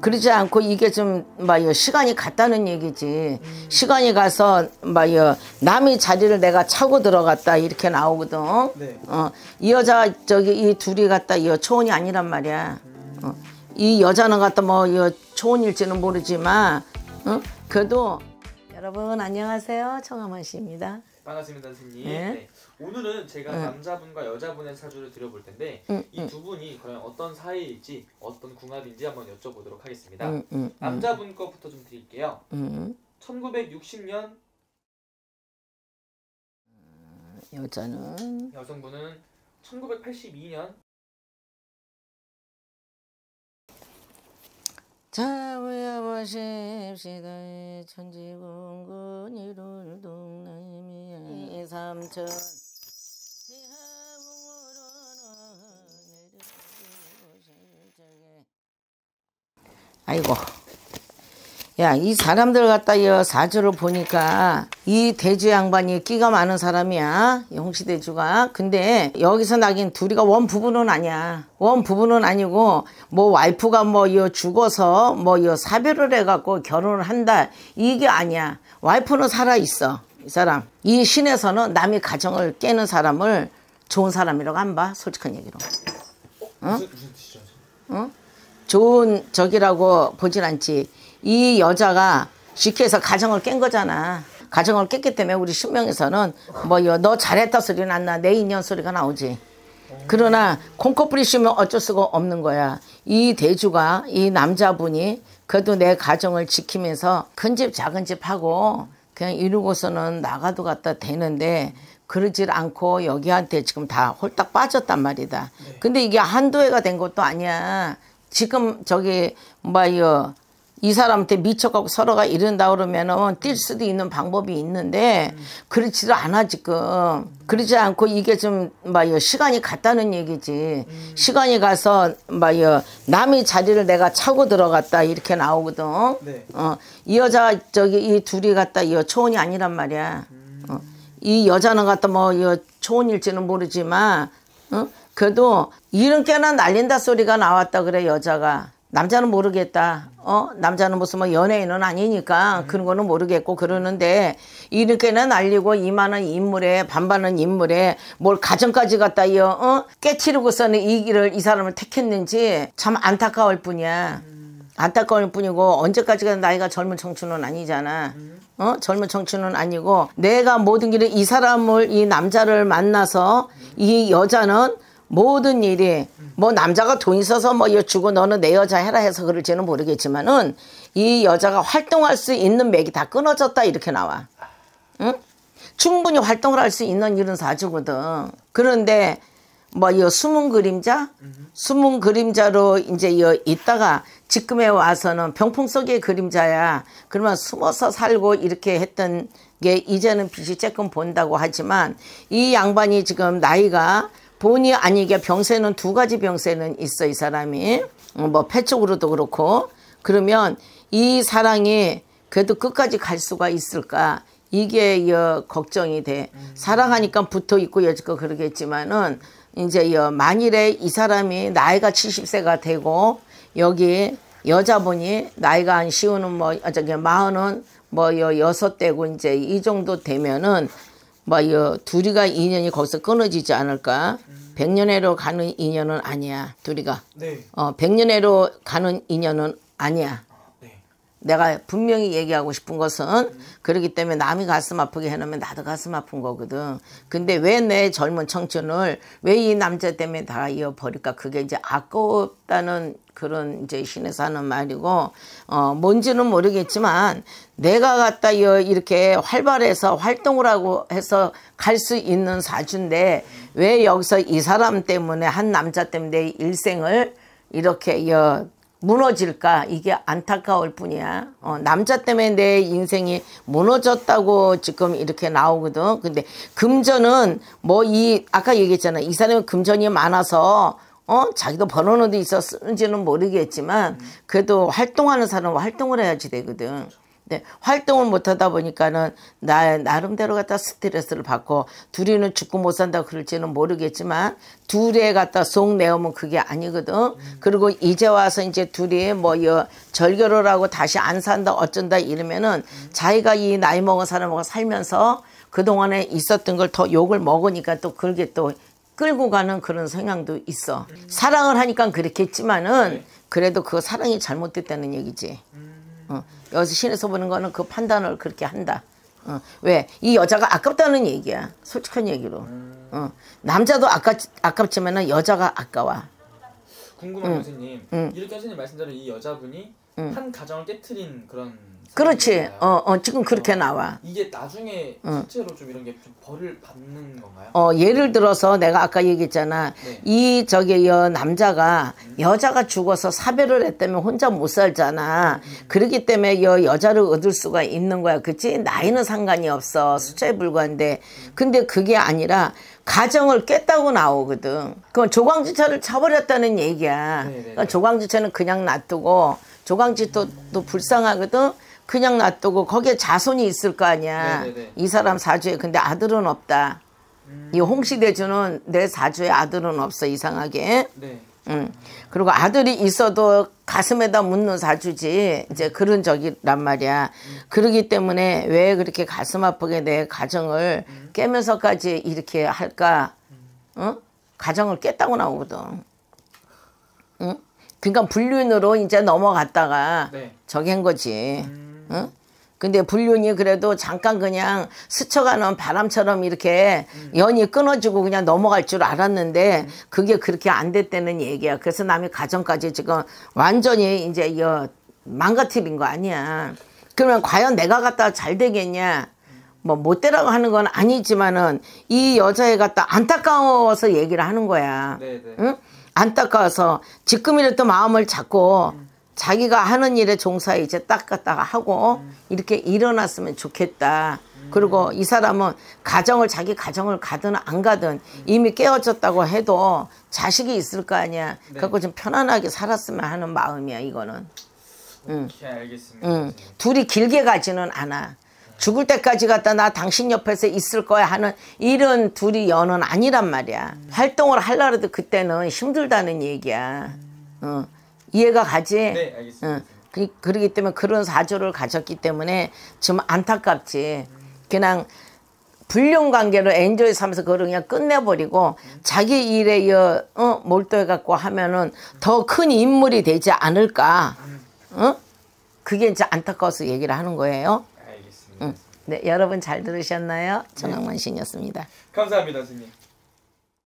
그러지 않고 이게 좀 막요 시간이 갔다는 얘기지 음. 시간이 가서 막요 남의 자리를 내가 차고 들어갔다 이렇게 나오거든 네. 어이 여자 저기 이 둘이 갔다 이 초혼이 아니란 말이야 음. 어, 이 여자는 갔다 뭐 이 초혼일지는 모르지만 어? 그래도 여러분 안녕하세요 청아만 씨입니다 반갑습니다, 선생님. 네. 네. 오늘은 제가 네. 남자분과 여자분의 사주를 드려볼 텐데 음, 음. 이두 분이 과연 어떤 사이일지 어떤 궁합인지 한번 여쭤보도록 하겠습니다. 음, 음, 음. 남자분 거부터 좀 드릴게요. 1960년 여자는 여성분은 1982년 자부여 보십시다 천지공군 이룰 동네 삼천 네, 아이고 야 이 사람들 갖다 여 사주를 보니까 이 대주 양반이 끼가 많은 사람이야 홍시 대주가 근데 여기서 나긴 둘이가 원 부부는 아니야 원 부부는 아니고 뭐 와이프가 뭐여 죽어서 뭐여 사별을 해갖고 결혼을 한다 이게 아니야 와이프는 살아있어 이 사람 이 신에서는 남이 가정을 깨는 사람을 좋은 사람이라고 안봐 솔직한 얘기로 어? 어? 좋은 적이라고 보질 않지 이 여자가 식혜에서 가정을 깬 거잖아 가정을 깼기 때문에 우리 신명에서는 뭐너 잘했다 소리는 안나내 인연 소리가 나오지 그러나 콩코풀이 씌면 어쩔 수가 없는 거야 이 대주가 이 남자분이 그래도 내 가정을 지키면서 큰 집 작은 집 하고 그냥 이러고서는 나가도 갖다 되는데 그러질 않고 여기한테 지금 다 홀딱 빠졌단 말이다. 네. 근데 이게 한두 해가 된 것도 아니야. 지금 저기 뭐야 이 사람한테 미쳐가고 서로가 이른다 그러면은 뛸 수도 있는 방법이 있는데 그렇지도 않아 지금 그러지 않고 이게 좀 막여 시간이 갔다는 얘기지 시간이 가서 막여 남의 자리를 내가 차고 들어갔다 이렇게 나오거든 네. 어이 여자 저기 이 둘이 갔다 이 초혼이 아니란 말이야 어. 이 여자는 갔다뭐이 초혼일지는 모르지만 어? 그래도 이런 깨나 날린다 소리가 나왔다 그래 여자가 남자는 모르겠다. 어? 남자는 무슨 뭐 연예인은 아니니까 음. 그런 거는 모르겠고 그러는데 이렇게는 알리고 이만한 인물에 반반한 인물에 뭘 가정까지 갖다 이어 어? 깨치르고서는 이 길을 이 사람을 택했는지 참 안타까울 뿐이야. 음. 안타까울 뿐이고 언제까지가 나이가 젊은 청춘은 아니잖아. 음. 어? 젊은 청춘은 아니고 내가 모든 길에 이 사람을 이 남자를 만나서 이 여자는 모든 일이 뭐 남자가 돈 있어서 뭐 여주고 너는 내 여자 해라 해서 그럴지는 모르겠지만은 이 여자가 활동할 수 있는 맥이 다 끊어졌다 이렇게 나와. 응? 충분히 활동을 할 수 있는 일은 사주거든. 그런데 뭐이 숨은 그림자, 숨은 그림자로 이제 이 있다가 지금에 와서는 병풍 속의 그림자야. 그러면 숨어서 살고 이렇게 했던 게 이제는 빛이 조금 본다고 하지만 이 양반이 지금 나이가 본의 아니게 병세는 두 가지 병세는 있어 이 사람이 음, 뭐 폐쪽으로도 그렇고 그러면 이 사랑이 그래도 끝까지 갈 수가 있을까 이게 여 어, 걱정이 돼 음. 사랑하니까 붙어 있고 여지껏 그러겠지만은 이제 여 어, 만일에 이 사람이 나이가 70세가 되고 여기 여자분이 나이가 안 쉬우는 뭐 아, 저기 마흔은 뭐 여섯 대고 이제 이 정도 되면은 뭐이 둘이가 인연이 거기서 끊어지지 않을까? 음. 백년해로 가는 인연은 아니야. 둘이가. 네. 어, 백년해로 가는 인연은 아니야. 내가 분명히 얘기하고 싶은 것은 그러기 때문에 남이 가슴 아프게 해놓으면 나도 가슴 아픈 거거든. 근데 왜 내 젊은 청춘을 왜 이 남자 때문에 다 이어버릴까? 그게 이제 아깝다는 그런 이제 신에사는 말이고 어 뭔지는 모르겠지만 내가 갖다 이렇게 활발해서 활동을 하고 해서 갈 수 있는 사주인데 왜 여기서 이 사람 때문에 한 남자 때문에 내 일생을 이렇게 여 무너질까 이게 안타까울 뿐이야 어, 남자 때문에 내 인생이 무너졌다고 지금 이렇게 나오거든 근데 금전은 뭐 이 아까 얘기했잖아 이 사람이 금전이 많아서 어 자기도 번호는 있었는지는 모르겠지만 그래도 활동하는 사람은 활동을 해야지 되거든 네, 활동을 못하다 보니까는 나 나름대로 갖다 스트레스를 받고 둘이는 죽고 못 산다 그럴지는 모르겠지만 둘에 갖다 속 내오면 그게 아니거든. 음. 그리고 이제 와서 이제 둘이 뭐 여, 절교를 하고 다시 안 산다 어쩐다 이러면은 음. 자기가 이 나이 먹은 사람하고 살면서 그 동안에 있었던 걸 더 욕을 먹으니까 또 그게 또 끌고 가는 그런 성향도 있어. 음. 사랑을 하니까 그렇겠지만은 그래도 그 사랑이 잘못됐다는 얘기지. 어, 여기서 신에서 보는 거는 그 판단을 그렇게 한다. 어, 왜? 이 여자가 아깝다는 얘기야. 솔직한 얘기로. 어, 남자도 아까, 아깝지만 여자가 아까워. 궁금한 음. 교수님. 음. 이렇게 교수님 말씀대로 이 여자분이 음. 한 가정을 깨뜨린 그런 그렇지. 어, 어, 지금 그렇게 어, 나와. 이게 나중에 어. 실제로 좀 이런 게 좀 벌을 받는 건가요? 어, 예를 들어서 내가 아까 얘기했잖아. 네. 이 저기 여 남자가 음. 여자가 죽어서 사별을 했다면 혼자 못 살잖아. 음. 그렇기 때문에 여 여자를 얻을 수가 있는 거야. 그치? 나이는 상관이 없어. 음. 숫자에 불과한데. 근데 그게 아니라 가정을 깼다고 나오거든. 그건 조광지차를 쳐버렸다는 얘기야. 네, 네, 그러니까 네. 조광지차는 그냥 놔두고 조광지도 또 불쌍하거든. 그냥 놔두고 거기에 자손이 있을 거 아니야. 네네네. 이 사람 사주에 근데 아들은 없다. 음. 이 홍시대주는 내 사주에 아들은 없어 이상하게. 네. 음. 그리고 아들이 있어도 가슴에다 묻는 사주지 이제 음. 그런 적이란 말이야. 음. 그러기 때문에 왜 그렇게 가슴 아프게 내 가정을 음. 깨면서까지 이렇게 할까? 음. 응? 가정을 깼다고 나오거든. 응? 그러니까 불륜으로 이제 넘어갔다가 네. 저기 한 거지. 음. 응? 근데 불륜이 그래도 잠깐 그냥 스쳐가는 바람처럼 이렇게 연이 끊어지고 그냥 넘어갈 줄 알았는데 그게 그렇게 안 됐다는 얘기야. 그래서 남의 가정까지 지금 완전히 이제 여 망가뜨린 거 아니야. 그러면 과연 내가 갖다 잘 되겠냐? 뭐 못되라고 하는 건 아니지만은 이 여자애 갖다 안타까워서 얘기를 하는 거야. 네, 네. 응? 안타까워서 지금이라도 마음을 잡고. 음. 자기가 하는 일에 종사에 이제 딱갔다가 하고 음. 이렇게 일어났으면 좋겠다. 음. 그리고 이 사람은 가정을 자기 가정을 가든 안 가든 음. 이미 깨어졌다고 해도 자식이 있을 거 아니야. 네. 그래갖고 좀 편안하게 살았으면 하는 마음이야 이거는. 응. 네, 응. 둘이 길게 가지는 않아. 죽을 때까지 갔다나 당신 옆에서 있을 거야 하는 이런 둘이 연은 아니란 말이야. 활동을 할라라도 그때는 힘들다는 얘기야. 응. 이해가 가지? 네, 알겠습니다. 응. 그, 그러기 때문에 그런 사조를 가졌기 때문에 좀 안타깝지. 그냥 불륜 관계로 엔조이 삼아서 그걸 그냥 끝내버리고 자기 일에 여, 어, 몰두해갖고 하면은 더 큰 인물이 되지 않을까. 어? 그게 이제 안타까워서 얘기를 하는 거예요. 알겠습니다. 응. 네, 여러분 잘 들으셨나요? 전학만신이었습니다. 네. 감사합니다, 선생님.